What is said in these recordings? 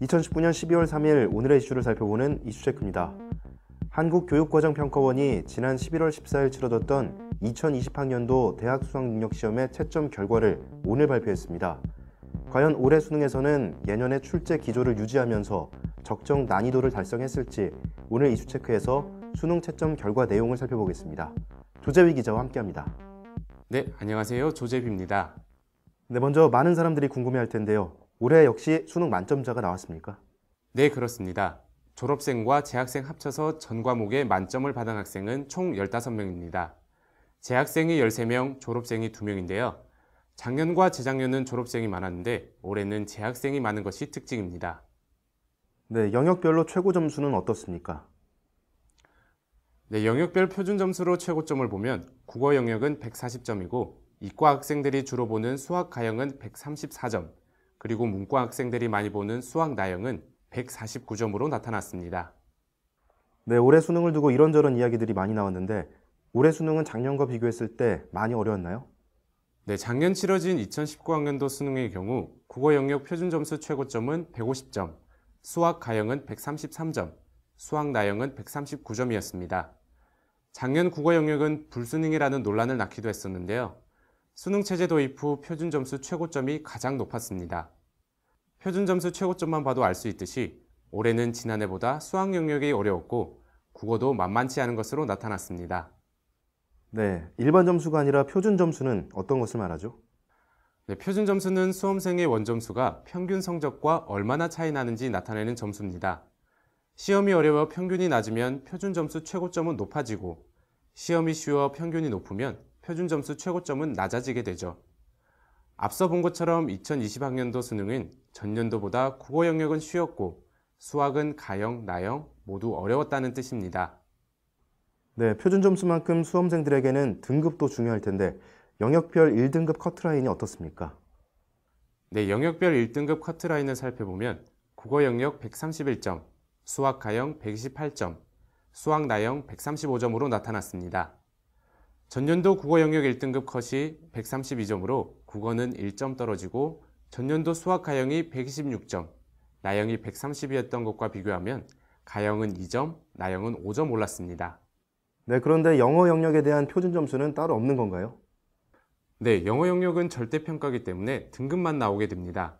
2019년 12월 3일 오늘의 이슈를 살펴보는 이슈체크입니다. 한국교육과정평가원이 지난 11월 14일 치러졌던 2020학년도 대학 수학능력시험의 채점 결과를 오늘 발표했습니다. 과연 올해 수능에서는 예년의 출제 기조를 유지하면서 적정 난이도를 달성했을지 오늘 이슈체크에서 수능 채점 결과 내용을 살펴보겠습니다. 조재휘 기자와 함께합니다. 네, 안녕하세요. 조재휘입니다 네, 먼저 많은 사람들이 궁금해할 텐데요. 올해 역시 수능 만점자가 나왔습니까? 네, 그렇습니다. 졸업생과 재학생 합쳐서 전 과목에 만점을 받은 학생은 총 15명입니다. 재학생이 13명, 졸업생이 2명인데요. 작년과 재작년은 졸업생이 많았는데 올해는 재학생이 많은 것이 특징입니다. 네, 영역별로 최고 점수는 어떻습니까? 네, 영역별 표준 점수로 최고점을 보면 국어 영역은 140점이고 이과 학생들이 주로 보는 수학 가형은 134점, 그리고 문과 학생들이 많이 보는 수학 나형은 149점으로 나타났습니다. 네, 올해 수능을 두고 이런저런 이야기들이 많이 나왔는데 올해 수능은 작년과 비교했을 때 많이 어려웠나요? 네, 작년 치러진 2019학년도 수능의 경우 국어 영역 표준 점수 최고점은 150점, 수학 가형은 133점, 수학 나형은 139점이었습니다. 작년 국어 영역은 불수능이라는 논란을 낳기도 했었는데요. 수능 체제 도입 후 표준 점수 최고점이 가장 높았습니다. 표준 점수 최고점만 봐도 알 수 있듯이 올해는 지난해보다 수학 영역이 어려웠고 국어도 만만치 않은 것으로 나타났습니다. 네, 일반 점수가 아니라 표준 점수는 어떤 것을 말하죠? 네, 표준 점수는 수험생의 원점수가 평균 성적과 얼마나 차이 나는지 나타내는 점수입니다. 시험이 어려워 평균이 낮으면 표준 점수 최고점은 높아지고 시험이 쉬워 평균이 높으면 표준 점수 최고점은 낮아지게 되죠. 앞서 본 것처럼 2020학년도 수능은 전년도보다 국어 영역은 쉬웠고 수학은 가형나형 모두 어려웠다는 뜻입니다. 네, 표준 점수만큼 수험생들에게는 등급도 중요할 텐데 영역별 1등급 커트라인이 어떻습니까? 네, 영역별 1등급 커트라인을 살펴보면 국어 영역 131점, 수학 가형 128점, 수학 나영 135점으로 나타났습니다. 전년도 국어 영역 1등급 컷이 132점으로 국어는 1점 떨어지고 전년도 수학 가형이 126점, 나영이 130이었던 것과 비교하면 가영은 2점, 나영은 5점 올랐습니다. 네, 그런데 영어 영역에 대한 표준 점수는 따로 없는 건가요? 네, 영어 영역은 절대평가기 때문에 등급만 나오게 됩니다.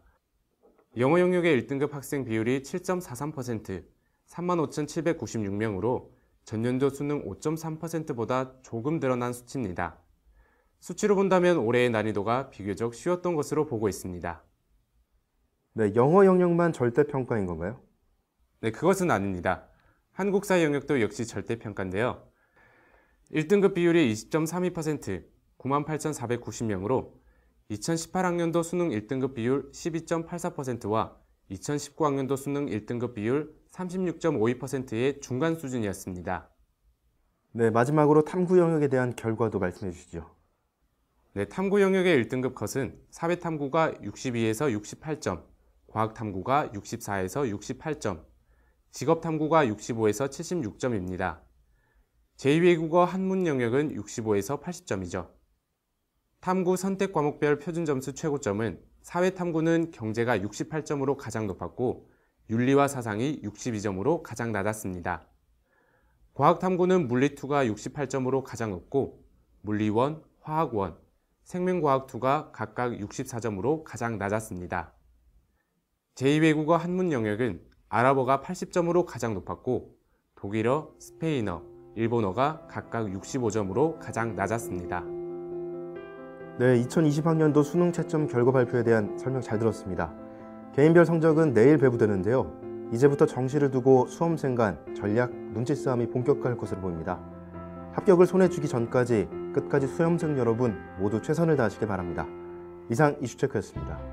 영어 영역의 1등급 학생 비율이 7.43%, 35,796명으로 전년도 수능 5.3%보다 조금 늘어난 수치입니다. 수치로 본다면 올해의 난이도가 비교적 쉬웠던 것으로 보고 있습니다. 네, 영어 영역만 절대평가인 건가요? 네, 그것은 아닙니다. 한국사 영역도 역시 절대평가인데요. 1등급 비율이 20.32%, 98,490명으로 2018학년도 수능 1등급 비율 12.84%와 2019학년도 수능 1등급 비율 36.52%의 중간 수준이었습니다. 네, 마지막으로 탐구 영역에 대한 결과도 말씀해 주시죠. 네, 탐구 영역의 1등급 컷은 사회탐구가 62에서 68점, 과학탐구가 64에서 68점, 직업탐구가 65에서 76점입니다. 제2외 국어 한문 영역은 65에서 80점이죠. 탐구 선택 과목별 표준 점수 최고점은 사회탐구는 경제가 68점으로 가장 높았고 윤리와 사상이 62점으로 가장 낮았습니다. 과학탐구는 물리투가 68점으로 가장 높고 물리1화학1생명과학2가 각각 64점으로 가장 낮았습니다. 제2외국어 한문 영역은 아랍어가 80점으로 가장 높았고 독일어, 스페인어, 일본어가 각각 65점으로 가장 낮았습니다. 네, 2020학년도 수능 채점 결과 발표에 대한 설명 잘 들었습니다. 개인별 성적은 내일 배부되는데요. 이제부터 정시를 두고 수험생 간 전략, 눈치 싸움이 본격화할 것으로 보입니다. 합격을 손에 쥐기 전까지 끝까지 수험생 여러분 모두 최선을 다하시길 바랍니다. 이상 이슈체크였습니다.